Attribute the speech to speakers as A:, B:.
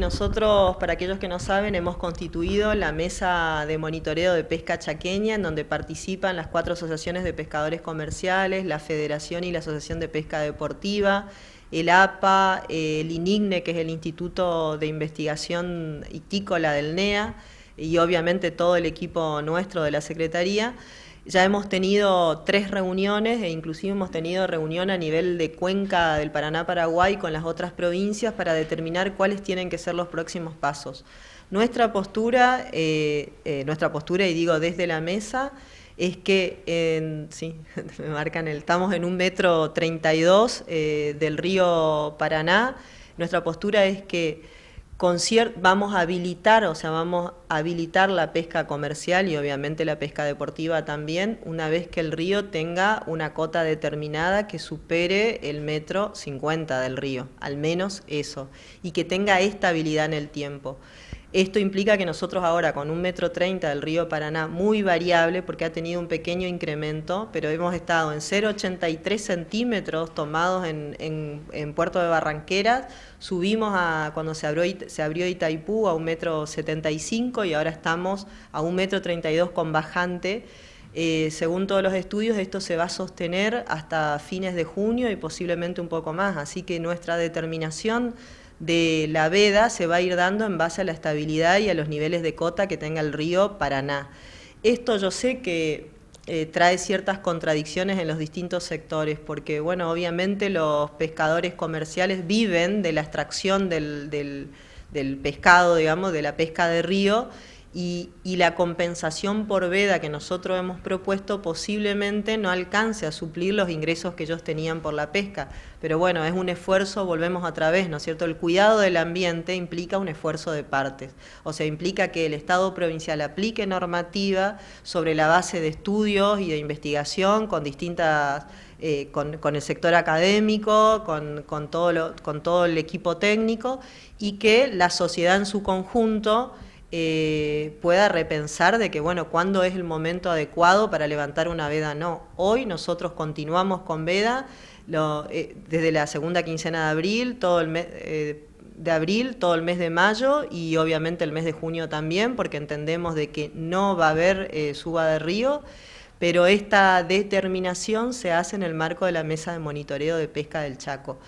A: Nosotros, para aquellos que no saben, hemos constituido la mesa de monitoreo de pesca chaqueña, en donde participan las cuatro asociaciones de pescadores comerciales, la Federación y la Asociación de Pesca Deportiva, el APA, el INIGNE, que es el Instituto de Investigación Itícola del NEA, y obviamente todo el equipo nuestro de la Secretaría. Ya hemos tenido tres reuniones e inclusive hemos tenido reunión a nivel de cuenca del Paraná-Paraguay con las otras provincias para determinar cuáles tienen que ser los próximos pasos. Nuestra postura, eh, eh, nuestra postura y digo desde la mesa, es que, sí, me marcan estamos en un metro 32 eh, del río Paraná. Nuestra postura es que vamos a habilitar, o sea, vamos a habilitar la pesca comercial y obviamente la pesca deportiva también, una vez que el río tenga una cota determinada que supere el metro 50 del río, al menos eso, y que tenga estabilidad en el tiempo. Esto implica que nosotros ahora con un metro treinta del río Paraná, muy variable porque ha tenido un pequeño incremento, pero hemos estado en 0,83 centímetros tomados en, Puerto de Barranqueras, subimos a cuando se abrió, se abrió Itaipú a un metro 75 y ahora estamos a un metro 32 con bajante. Eh, según todos los estudios, esto se va a sostener hasta fines de junio y posiblemente un poco más. Así que nuestra determinación de la veda se va a ir dando en base a la estabilidad y a los niveles de cota que tenga el río Paraná. Esto yo sé que eh, trae ciertas contradicciones en los distintos sectores, porque bueno, obviamente los pescadores comerciales viven de la extracción del, del pescado, digamos, de la pesca de río, y, la compensación por veda que nosotros hemos propuesto posiblemente no alcance a suplir los ingresos que ellos tenían por la pesca. Pero bueno, es un esfuerzo, volvemos otra vez, ¿no es cierto? El cuidado del ambiente implica un esfuerzo de partes, o sea, implica que el Estado provincial aplique normativa sobre la base de estudios y de investigación con distintas... Eh, con, el sector académico, con, con todo el equipo técnico y que la sociedad en su conjunto eh, pueda repensar de que, bueno, cuándo es el momento adecuado para levantar una veda. No, hoy nosotros continuamos con veda eh, desde la segunda quincena de abril, todo el mes... Eh, de abril, todo el mes de mayo y obviamente el mes de junio también, porque entendemos de que no va a haber suba de río, pero esta determinación se hace en el marco de la mesa de monitoreo de pesca del Chaco.